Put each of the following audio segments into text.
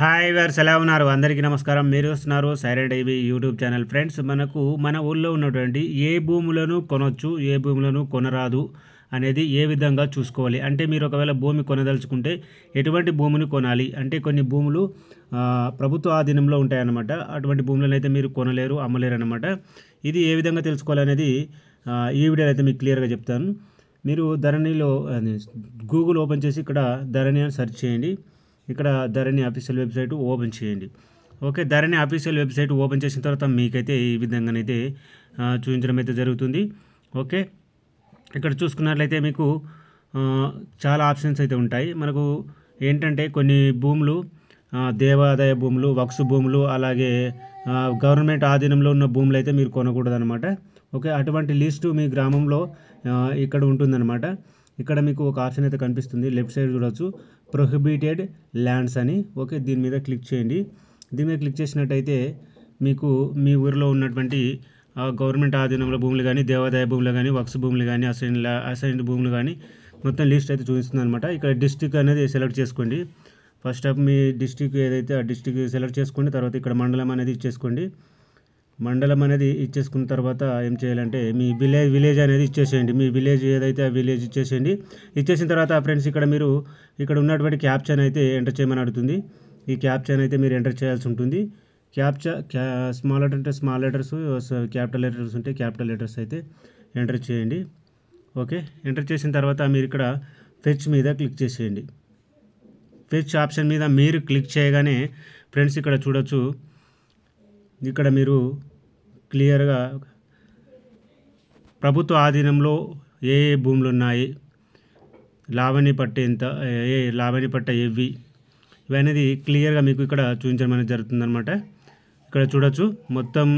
hi wears ఎలా ఉన్నారు అందరికీ నమస్కారం మీరు వస్తున్నారు Siren TV YouTube channel friends మనకు మన ఊళ్ళో ఉన్నటువంటి ఏ భూములను కొనొచ్చు ఏ భూములను కొనరాదు అనేది ఏ విధంగా చూసుకోవాలి అంటే మీరు ఒకవేళ భూమి కొనదలుచుకుంటే ఎటువంటి భూమిని కొనాలి అంటే కొన్ని భూములు ప్రభుత్వ ఆధీనంలో ఉంటాయన్నమాట అటువంటి భూములను అయితే మీరు కొనలేరు అమ్మలేరు అనమాట ఇది ఏ విధంగా తెలుసుకోవాలనేది ఈ వీడియోలో అయితే మీకు క్లియర్గా చెప్తాను మీరు ధరణిలో గూగుల్ ఓపెన్ చేసి ఇక్కడ ధరణి అని సెర్చ్ చేయండి ఇక్కడ ధరణి అఫీషియల్ వెబ్సైట్ ఓపెన్ చేయండి okay Dharani official website open చేసిన తర్వాత మీకైతే ఈ విధంగానైతే చూపించడం అయితే జరుగుతుంది ఓకే ఇక్కడ చూసుకున్నట్లయితే మీకు చాలా ఆప్షన్స్ అయితే ఉంటాయి మనకు ఏంటంటే కొన్ని భూములు దేవాదాయ భూములు వక్స్ భూములు అలాగే గవర్నమెంట్ ఆధీనంలో ఉన్న భూములు అయితే మీరు కొనకూడదనమాట ఓకే అటువంటి లిస్టు మీ గ్రామంలో ఇక్కడ ఉంటుందన్నమాట ఇక్కడ మీకు ఒక ఆప్షన్ అయితే కనిపిస్తుంది లెఫ్ట్ సైడ్ చూడొచ్చు ప్రొహిబిటెడ్ ల్యాండ్స్ అని ఓకే దీని మీద క్లిక్ చేయండి దీని మీద క్లిక్ చేసినట్టయితే మీకు మీ ఊరిలో ఉన్నటువంటి గవర్నమెంట్ ఆధీనంలో భూములు కానీ దేవాదాయ భూములు కానీ వక్స్ భూములు కానీ అసైన్ అసైన్డ్ భూములు కానీ మొత్తం లిస్ట్ అయితే చూపిస్తుంది అనమాట ఇక్కడ డిస్టిక్ అనేది సెలెక్ట్ చేసుకోండి ఫస్ట్ ఆఫ్ మీ డిస్టిక్ ఏదైతే ఆ డిస్టిక్ సెలెక్ట్ చేసుకోండి తర్వాత ఇక్కడ మండలం అనేది చేసుకోండి మండలం అనేది ఇచ్చేసుకున్న తర్వాత ఏం చేయాలంటే మీ విలేజ్ విలేజ్ అనేది ఇచ్చేసేయండి మీ విలేజ్ ఏదైతే ఆ విలేజ్ ఇచ్చేసేయండి ఇచ్చేసిన తర్వాత ఫ్రెండ్స్ ఇక్కడ మీరు ఇక్కడ ఉన్నటువంటి క్యాప్చన్ అయితే ఎంటర్ చేయమని అడుగుతుంది ఈ క్యాప్చన్ అయితే మీరు ఎంటర్ చేయాల్సి ఉంటుంది క్యాప్చా స్మాల్ లెటర్ అంటే స్మాల్ లెటర్స్ క్యాపిటల్ లెటర్స్ ఉంటే క్యాపిటల్ లెటర్స్ అయితే ఎంటర్ చేయండి ఓకే ఎంటర్ చేసిన తర్వాత మీరు ఇక్కడ ఫెచ్ మీద క్లిక్ చేసేయండి ఫెచ్ ఆప్షన్ మీద మీరు క్లిక్ చేయగానే ఫ్రెండ్స్ ఇక్కడ చూడొచ్చు ఇక్కడ మీరు క్లియర్గా ప్రభుత్వ ఆధీనంలో ఏ ఏ భూములు ఉన్నాయి లావణి పట్టే ఎంత ఏ లావణి పట్ట ఎవ్వి ఇవనేది క్లియర్గా మీకు ఇక్కడ చూపించడం అనేది జరుగుతుందనమాట ఇక్కడ చూడొచ్చు మొత్తం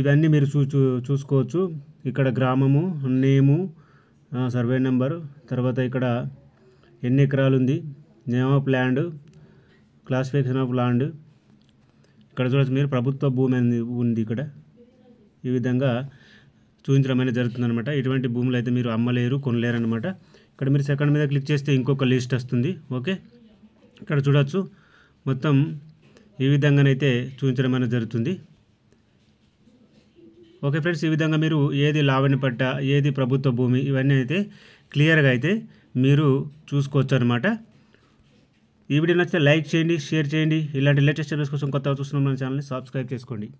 ఇవన్నీ మీరు చూ చూసుకోవచ్చు ఇక్కడ గ్రామము నేము సర్వే నెంబర్ తర్వాత ఇక్కడ ఎన్ని ఎకరాలు ఉంది name of land classification of land ఇక్కడ చూడవచ్చు మీరు ప్రభుత్వ భూమి అనేది ఉంది ఇక్కడ ఈ విధంగా చూపించడం అనేది జరుగుతుందనమాట ఇటువంటి భూములు అయితే మీరు అమ్మలేరు కొనలేరు అనమాట ఇక్కడ మీరు సెకండ్ మీద క్లిక్ చేస్తే ఇంకొక లిస్ట్ వస్తుంది ఓకే ఇక్కడ చూడవచ్చు మొత్తం ఈ విధంగానైతే చూపించడం అనేది జరుగుతుంది ఓకే ఫ్రెండ్స్ ఈ విధంగా మీరు ఏది లావణ్య పట్ట ఏది ప్రభుత్వ భూమి ఇవన్నీ అయితే క్లియర్గా అయితే మీరు చూసుకోవచ్చు అనమాట ఈ వీడియో నచ్చితే లైక్ చేయండి షేర్ చేయండి ఇలాంటి లేటెస్ట్ అప్డేట్స్ కోసం కొత్తగా చూస్తున్న మన ఛానల్ని సబ్స్క్రైబ్ చేసుకోండి